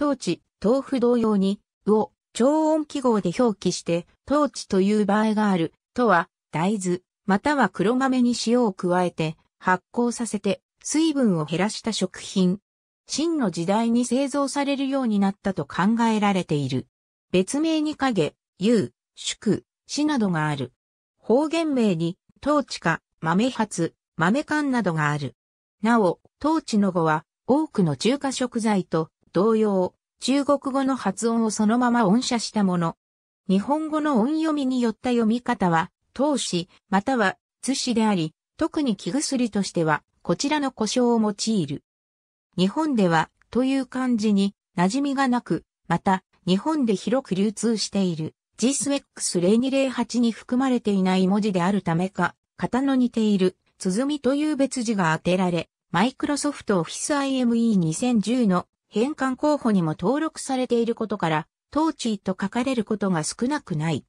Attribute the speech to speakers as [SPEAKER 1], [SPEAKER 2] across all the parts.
[SPEAKER 1] 当地、豆腐同様に、を超音記号で表記して、当地という場合がある、とは、大豆、または黒豆に塩を加えて、発酵させて、水分を減らした食品。真の時代に製造されるようになったと考えられている。別名に影、優、宿、死などがある。方言名に、当地か、豆発、豆缶などがある。なお、当地の語は、多くの中華食材と同様、中国語の発音をそのまま音写したもの。日本語の音読みによった読み方は、当詞、または、津詞であり、特に木薬としては、こちらの故障を用いる。日本では、という漢字に、馴染みがなく、また、日本で広く流通している、g s x 0 2 0 8に含まれていない文字であるためか、型の似ている、鼓という別字が当てられ、マイクロソフトオフィス IME2010 の返還候補にも登録されていることから、トーチと書かれることが少なくない。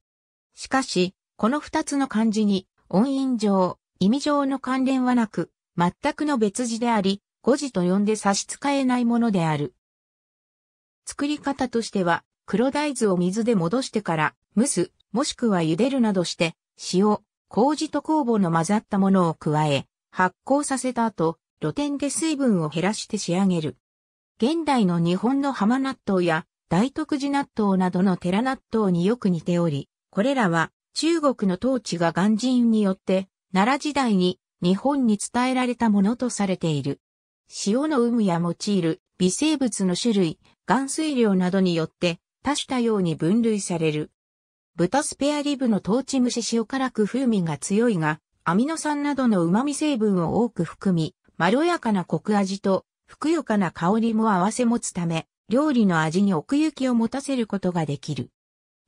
[SPEAKER 1] しかし、この二つの漢字に、音韻上、意味上の関連はなく、全くの別字であり、誤字と呼んで差し支えないものである。作り方としては、黒大豆を水で戻してから、蒸す、もしくは茹でるなどして、塩、麹と酵母の混ざったものを加え、発酵させた後、露天で水分を減らして仕上げる。現代の日本の浜納豆や大徳寺納豆などの寺納豆によく似ており、これらは中国の統治が鑑真によって奈良時代に日本に伝えられたものとされている。塩の有無や用いる微生物の種類、含水量などによって多種多様に分類される。豚スペアリブのトーチ蒸し塩辛く風味が強いが、アミノ酸などの旨味成分を多く含み、まろやかなコク味とふくよかな香りも合わせ持つため、料理の味に奥行きを持たせることができる。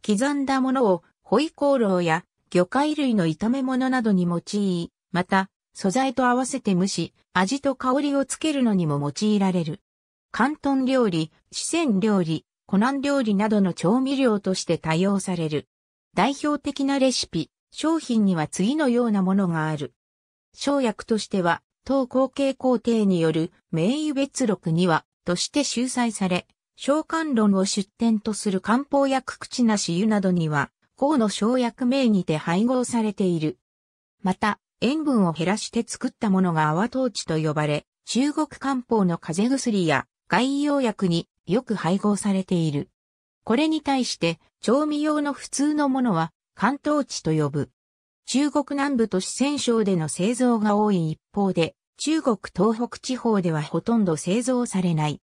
[SPEAKER 1] 刻んだものを、ホイコーローや魚介類の炒め物などに用い、また、素材と合わせて蒸し、味と香りをつけるのにも用いられる。広東料理、四川料理、湖南料理などの調味料として多用される。代表的なレシピ、商品には次のようなものがある。生薬としては、当後継皇帝による名誉別録には、として収載され、召喚論を出典とする漢方薬口なし湯などには、項の生薬名にて配合されている。また、塩分を減らして作ったものが泡トーチと呼ばれ、中国漢方の風邪薬や外用薬によく配合されている。これに対して、調味用の普通のものは、関東地と呼ぶ。中国南部都市戦省での製造が多い一方で、中国東北地方ではほとんど製造されない。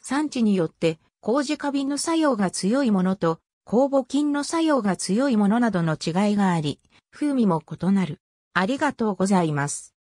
[SPEAKER 1] 産地によって、麹花瓶の作用が強いものと、酵母菌の作用が強いものなどの違いがあり、風味も異なる。ありがとうございます。